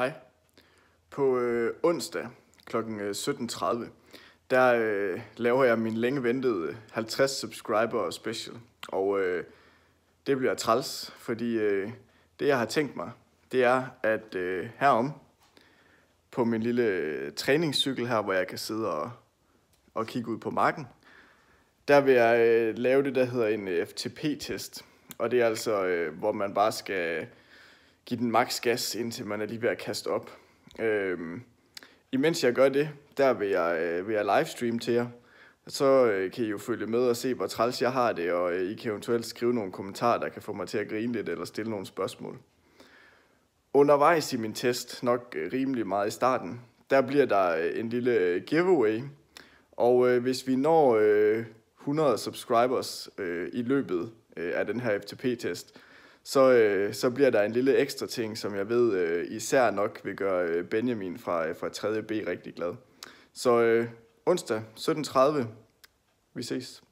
Hej. På øh, onsdag kl. 17.30, øh, der øh, laver jeg min længe ventede 50 subscriber special. Og øh, det bliver træls, fordi øh, det jeg har tænkt mig, det er, at øh, herom på min lille øh, træningscykel her, hvor jeg kan sidde og, og kigge ud på marken, der vil jeg øh, lave det, der hedder en øh, FTP-test. Og det er altså, øh, hvor man bare skal give den maks gas, indtil man er lige ved at kaste op. Øhm, imens jeg gør det, der vil jeg, øh, vil jeg livestream til jer. Så øh, kan I jo følge med og se, hvor træls jeg har det, og øh, I kan eventuelt skrive nogle kommentarer, der kan få mig til at grine lidt eller stille nogle spørgsmål. Undervejs i min test, nok øh, rimelig meget i starten, der bliver der øh, en lille øh, giveaway. Og øh, hvis vi når øh, 100 subscribers øh, i løbet øh, af den her FTP-test, så, øh, så bliver der en lille ekstra ting, som jeg ved øh, især nok vil gøre øh, Benjamin fra, øh, fra B rigtig glad. Så øh, onsdag 17.30. Vi ses.